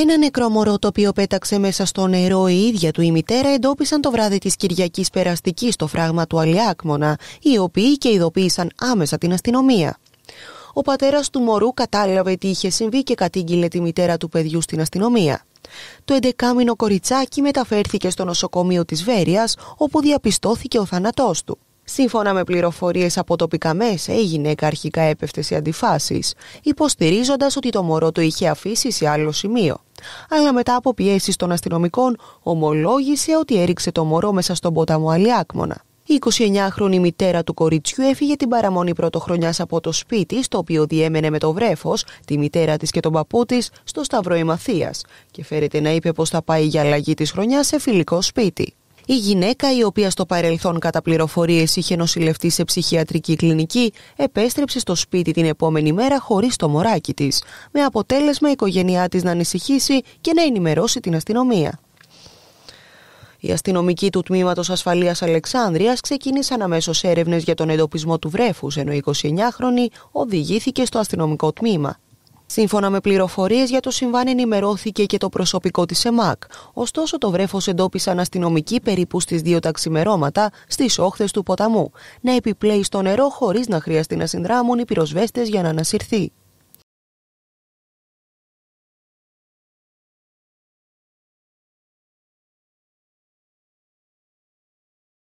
Ένα νεκρό μωρό το οποίο πέταξε μέσα στο νερό η ίδια του η μητέρα εντόπισαν το βράδυ της Κυριακής Περαστικής στο φράγμα του Αλιάκμονα, οι οποίοι και ειδοποίησαν άμεσα την αστυνομία. Ο πατέρας του μωρού κατάλαβε τι είχε συμβεί και κατήγγειλε τη μητέρα του παιδιού στην αστυνομία. Το 11 κοριτσάκι μεταφέρθηκε στο νοσοκομείο της Βέρειας, όπου διαπιστώθηκε ο θάνατός του. Σύμφωνα με πληροφορίες από τοπικά μέσα, η γυναίκα αρχικά έπεφτε σε αντιφάσεις, υποστηρίζοντας ότι το μωρό το είχε αφήσει σε άλλο σημείο. Αλλά μετά από πιέσεις των αστυνομικών, ομολόγησε ότι έριξε το μωρό μέσα στον ποταμό Αλιάκμονα. Η 29χρονη μητέρα του κοριτσιού έφυγε την παραμονή πρωτοχρονιάς από το σπίτι, στο οποίο διέμενε με το βρέφος, τη μητέρα της και τον παππού της, στο Σταυρό Ημαθία, και φέρεται να είπε πως θα πάει για αλλαγή της χρονιάς σε φιλικό σπίτι. Η γυναίκα, η οποία στο παρελθόν κατά πληροφορίες είχε νοσηλευτεί σε ψυχιατρική κλινική, επέστρεψε στο σπίτι την επόμενη μέρα χωρίς το μωράκι της, με αποτέλεσμα η οικογένειά της να ανησυχήσει και να ενημερώσει την αστυνομία. Οι αστυνομικοί του τμήματος Ασφαλείας Αλεξάνδρεια ξεκίνησαν αμέσως έρευνες για τον εντοπισμό του βρέφους, ενώ η 29χρονη οδηγήθηκε στο αστυνομικό τμήμα. Σύμφωνα με πληροφορίες για το συμβάν, ενημερώθηκε και το προσωπικό της ΕΜΑΚ. Ωστόσο, το βρέφος εντόπισαν αστυνομικοί περίπου στις δύο τα ξημερώματα στις όχθες του ποταμού να επιπλέει στο νερό χωρίς να χρειαστεί να συνδράμουν οι πυροσβέστες για να ανασυρθεί.